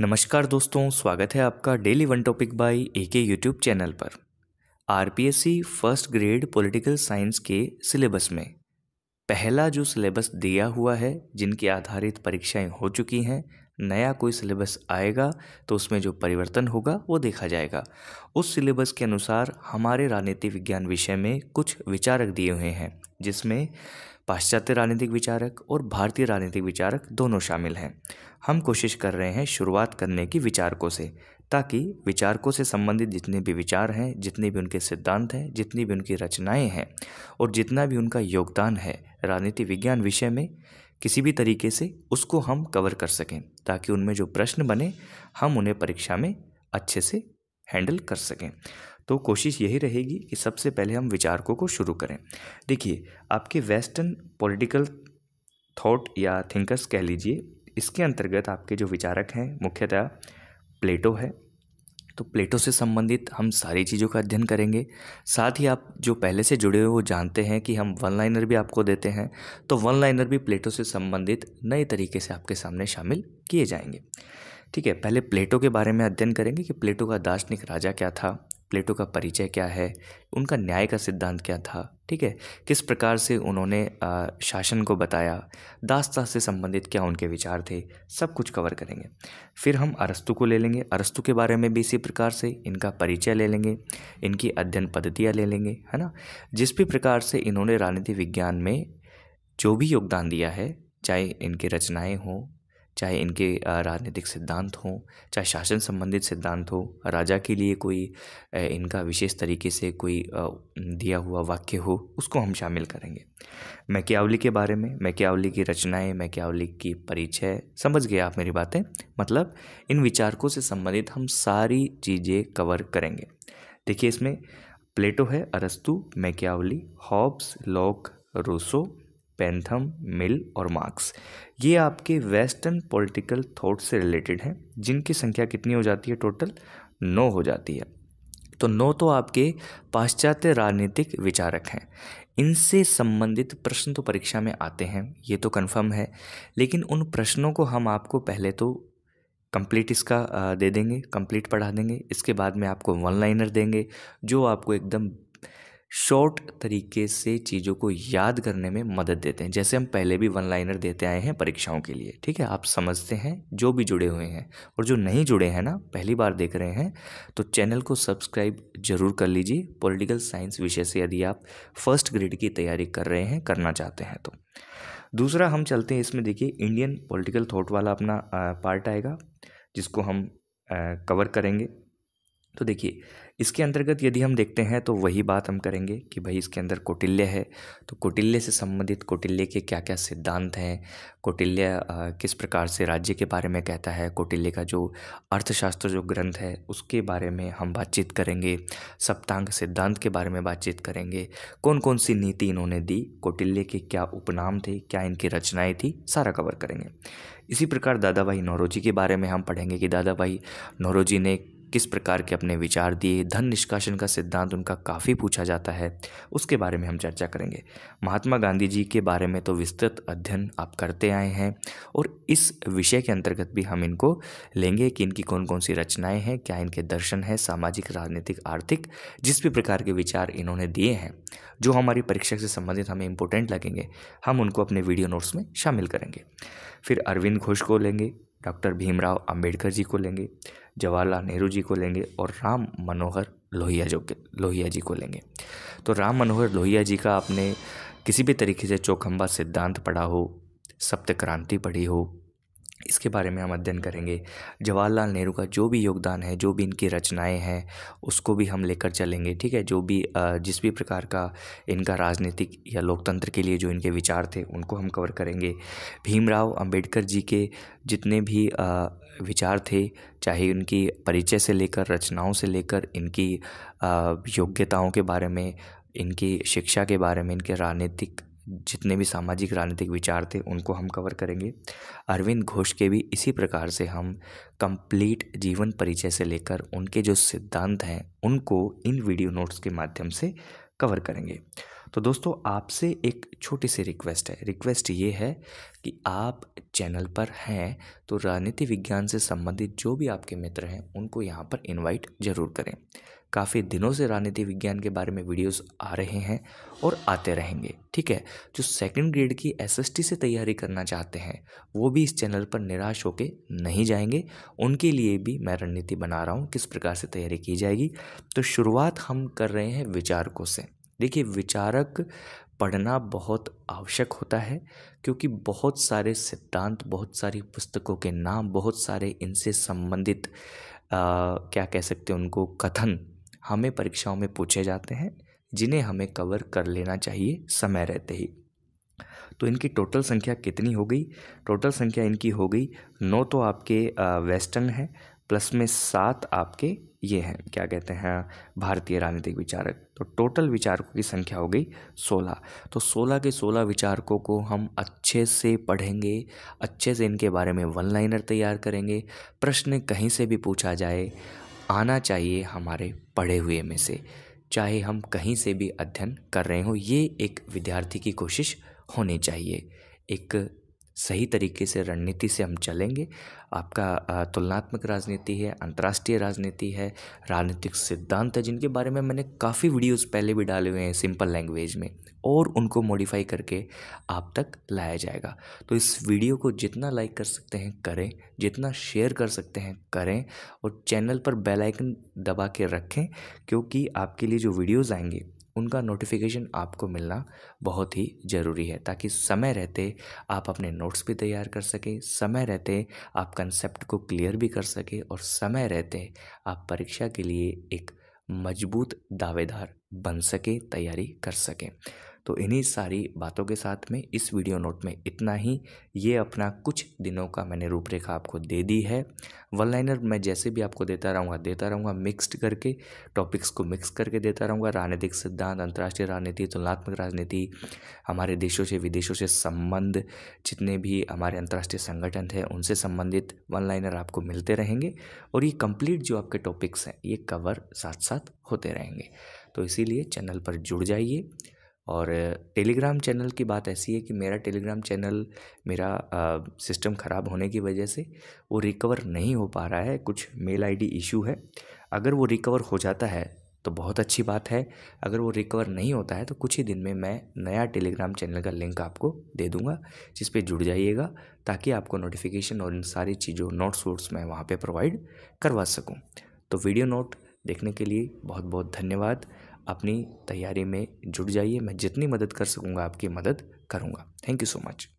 नमस्कार दोस्तों स्वागत है आपका daily one topic by A K YouTube channel पर RPSC first grade political science के सिलेबस में पहला जो सिलेबस दिया हुआ है जिनके आधारित परीक्षाएं हो चुकी हैं नया कोई सिलेबस आएगा तो उसमें जो परिवर्तन होगा वो देखा जाएगा उस सिलेबस के अनुसार हमारे राजनीति विज्ञान विषय में कुछ विचारक दिए हुए हैं जिसमें पाश्चात्य राजनीतिक विचारक और भारतीय राजनीतिक विचारक दोनों शामिल हैं हम कोशिश कर रहे हैं शुरुआत करने की विचारकों से ताकि विचारकों से संबंधित जितने भी विचार हैं जितने भी उनके सिद्धांत हैं जितनी भी उनकी रचनाएं हैं और जितना भी उनका योगदान है राजनीति विज्ञान विषय में किसी भी तरीके से उसको हम कवर कर सकें ताकि उनमें जो प्रश्न बने हम उन्हें परीक्षा में अच्छे से हैंडल कर सकें तो कोशिश यही रहेगी कि सबसे पहले हम विचारकों को शुरू करें देखिए आपके वेस्टर्न पॉलिटिकल थॉट या थिंकर्स कह लीजिए इसके अंतर्गत आपके जो विचारक हैं मुख्यतः प्लेटो है तो प्लेटो से संबंधित हम सारी चीज़ों का अध्ययन करेंगे साथ ही आप जो पहले से जुड़े हुए वो जानते हैं कि हम वन लाइनर भी आपको देते हैं तो वन लाइनर भी प्लेटो से संबंधित नए तरीके से आपके सामने शामिल किए जाएंगे ठीक है पहले प्लेटो के बारे में अध्ययन करेंगे कि प्लेटो का दार्शनिक राजा क्या था प्लेटो का परिचय क्या है उनका न्याय का सिद्धांत क्या था ठीक है किस प्रकार से उन्होंने शासन को बताया दास्ता से संबंधित क्या उनके विचार थे सब कुछ कवर करेंगे फिर हम अरस्तु को ले लेंगे अरस्तु के बारे में भी इसी प्रकार से इनका परिचय ले लेंगे इनकी अध्ययन पद्धतियाँ ले लेंगे है ना जिस भी प्रकार से इन्होंने राजनीति विज्ञान में जो भी योगदान दिया है चाहे इनकी रचनाएं हों चाहे इनके राजनीतिक सिद्धांत हों चाहे शासन संबंधित सिद्धांत हो राजा के लिए कोई इनका विशेष तरीके से कोई दिया हुआ वाक्य हो उसको हम शामिल करेंगे मैकेवली के बारे में मैकेवली की रचनाएं मैकेवली की परिचय समझ गए आप मेरी बातें मतलब इन विचारकों से संबंधित हम सारी चीज़ें कवर करेंगे देखिए इसमें प्लेटो है अरस्तु Machiavelli Hobbes Locke Rousseau Bentham Mill और मार्क्स ये आपके वेस्टर्न पॉलिटिकल थॉट से रिलेटेड हैं जिनकी संख्या कितनी हो जाती है टोटल नौ हो जाती है तो नौ तो आपके पाश्चात्य राजनीतिक विचारक हैं इनसे संबंधित प्रश्न तो परीक्षा में आते हैं ये तो कन्फर्म है लेकिन उन प्रश्नों को हम आपको पहले तो कंप्लीट इसका दे देंगे कंप्लीट पढ़ा देंगे इसके बाद में आपको वन लाइनर देंगे जो आपको एकदम शॉर्ट तरीके से चीज़ों को याद करने में मदद देते हैं जैसे हम पहले भी वन लाइनर देते आए हैं परीक्षाओं के लिए ठीक है आप समझते हैं जो भी जुड़े हुए हैं और जो नहीं जुड़े हैं ना पहली बार देख रहे हैं तो चैनल को सब्सक्राइब जरूर कर लीजिए पॉलिटिकल साइंस विषय से यदि आप फर्स्ट ग्रेड की तैयारी कर रहे हैं करना चाहते हैं तो दूसरा हम चलते हैं इसमें देखिए इंडियन पोलिटिकल थाट वाला अपना पार्ट आएगा जिसको हम कवर करेंगे तो देखिए इसके अंतर्गत यदि हम देखते हैं तो वही बात हम करेंगे कि भाई इसके अंदर कौटिल्य है तो कौटिल्य से संबंधित कौटिल्य के क्या क्या सिद्धांत हैं कौटिल्य किस प्रकार से राज्य के बारे में कहता है कौटिल्य का जो अर्थशास्त्र जो ग्रंथ है उसके बारे में हम बातचीत करेंगे सप्तांग सिद्धांत के बारे में बातचीत करेंगे कौन कौन सी नीति इन्होंने दी कौटिल्य के क्या उपनाम थे क्या इनकी रचनाएँ थी सारा कवर करेंगे इसी प्रकार दादा भाई नौरोजी के बारे में हम पढ़ेंगे कि दादा भाई नौरोजी ने किस प्रकार के अपने विचार दिए धन निष्कासन का सिद्धांत उनका काफ़ी पूछा जाता है उसके बारे में हम चर्चा करेंगे महात्मा गांधी जी के बारे में तो विस्तृत अध्ययन आप करते आए हैं और इस विषय के अंतर्गत भी हम इनको लेंगे कि इनकी कौन कौन सी रचनाएँ हैं क्या इनके दर्शन हैं सामाजिक राजनीतिक आर्थिक जिस भी प्रकार के विचार इन्होंने दिए हैं जो हमारी परीक्षा से संबंधित हमें इंपॉर्टेंट लगेंगे हम उनको अपने वीडियो नोट्स में शामिल करेंगे फिर अरविंद घोष को लेंगे डॉक्टर भीमराव अंबेडकर जी को लेंगे जवाहरलाल नेहरू जी को लेंगे और राम मनोहर लोहिया जो के लोहिया जी को लेंगे तो राम मनोहर लोहिया जी का आपने किसी भी तरीके से चौखंबा सिद्धांत पढ़ा हो सप्त क्रांति पढ़ी हो इसके बारे में हम अध्ययन करेंगे जवाहरलाल नेहरू का जो भी योगदान है जो भी इनकी रचनाएं हैं उसको भी हम लेकर चलेंगे ठीक है जो भी जिस भी प्रकार का इनका राजनीतिक या लोकतंत्र के लिए जो इनके विचार थे उनको हम कवर करेंगे भीमराव अम्बेडकर जी के जितने भी विचार थे चाहे उनकी परिचय से लेकर रचनाओं से लेकर इनकी योग्यताओं के बारे में इनकी शिक्षा के बारे में इनके राजनीतिक जितने भी सामाजिक राजनीतिक विचार थे उनको हम कवर करेंगे अरविंद घोष के भी इसी प्रकार से हम कंप्लीट जीवन परिचय से लेकर उनके जो सिद्धांत हैं उनको इन वीडियो नोट्स के माध्यम से कवर करेंगे तो दोस्तों आपसे एक छोटी सी रिक्वेस्ट है रिक्वेस्ट ये है कि आप चैनल पर हैं तो राजनीति विज्ञान से संबंधित जो भी आपके मित्र हैं उनको यहाँ पर इनवाइट ज़रूर करें काफ़ी दिनों से राजनीति विज्ञान के बारे में वीडियोस आ रहे हैं और आते रहेंगे ठीक है जो सेकंड ग्रेड की एसएसटी से तैयारी करना चाहते हैं वो भी इस चैनल पर निराश होकर नहीं जाएंगे उनके लिए भी मैं रणनीति बना रहा हूँ किस प्रकार से तैयारी की जाएगी तो शुरुआत हम कर रहे हैं विचारकों से देखिए विचारक पढ़ना बहुत आवश्यक होता है क्योंकि बहुत सारे सिद्धांत बहुत सारी पुस्तकों के नाम बहुत सारे इनसे संबंधित क्या कह सकते हैं उनको कथन हमें परीक्षाओं में पूछे जाते हैं जिन्हें हमें कवर कर लेना चाहिए समय रहते ही तो इनकी टोटल संख्या कितनी हो गई टोटल संख्या इनकी हो गई नौ तो आपके वेस्टर्न है प्लस में सात आपके ये हैं क्या कहते हैं भारतीय राजनीतिक विचारक तो टोटल विचारकों की संख्या हो गई सोलह तो सोलह के सोलह विचारकों को हम अच्छे से पढ़ेंगे अच्छे से इनके बारे में वन लाइनर तैयार करेंगे प्रश्न कहीं से भी पूछा जाए आना चाहिए हमारे पढ़े हुए में से चाहे हम कहीं से भी अध्ययन कर रहे हों ये एक विद्यार्थी की कोशिश होनी चाहिए एक सही तरीके से रणनीति से हम चलेंगे आपका तुलनात्मक राजनीति है अंतर्राष्ट्रीय राजनीति है राजनीतिक सिद्धांत है जिनके बारे में मैंने काफ़ी वीडियोस पहले भी डाले हुए हैं सिंपल लैंग्वेज में और उनको मॉडिफाई करके आप तक लाया जाएगा तो इस वीडियो को जितना लाइक कर सकते हैं करें जितना शेयर कर सकते हैं करें और चैनल पर बेलाइकन दबा के रखें क्योंकि आपके लिए जो वीडियोज़ आएंगे उनका नोटिफिकेशन आपको मिलना बहुत ही ज़रूरी है ताकि समय रहते आप अपने नोट्स भी तैयार कर सकें समय रहते आप कंसेप्ट को क्लियर भी कर सकें और समय रहते आप परीक्षा के लिए एक मजबूत दावेदार बन सके तैयारी कर सकें तो इन्हीं सारी बातों के साथ में इस वीडियो नोट में इतना ही ये अपना कुछ दिनों का मैंने रूपरेखा आपको दे दी है वन लाइनर मैं जैसे भी आपको देता रहूँगा देता रहूँगा मिक्स्ड करके टॉपिक्स को मिक्स करके देता रहूँगा राजनीतिक सिद्धांत अंतर्राष्ट्रीय राजनीति तुलनात्मक राजनीति हमारे देशों से विदेशों से संबंध जितने भी हमारे अंतर्राष्ट्रीय संगठन थे उनसे संबंधित वन लाइनर आपको मिलते रहेंगे और ये कंप्लीट जो आपके टॉपिक्स हैं ये कवर साथ साथ होते रहेंगे तो इसीलिए चैनल पर जुड़ जाइए और टेलीग्राम चैनल की बात ऐसी है कि मेरा टेलीग्राम चैनल मेरा सिस्टम ख़राब होने की वजह से वो रिकवर नहीं हो पा रहा है कुछ मेल आईडी इशू है अगर वो रिकवर हो जाता है तो बहुत अच्छी बात है अगर वो रिकवर नहीं होता है तो कुछ ही दिन में मैं नया टेलीग्राम चैनल का लिंक आपको दे दूंगा जिस पे जुड़ जाइएगा ताकि आपको नोटिफिकेशन और इन सारी चीज़ों नोट्स वोट्स मैं वहाँ पे प्रोवाइड करवा सकूँ तो वीडियो नोट देखने के लिए बहुत बहुत धन्यवाद अपनी तैयारी में जुट जाइए मैं जितनी मदद कर सकूँगा आपकी मदद करूँगा थैंक यू सो मच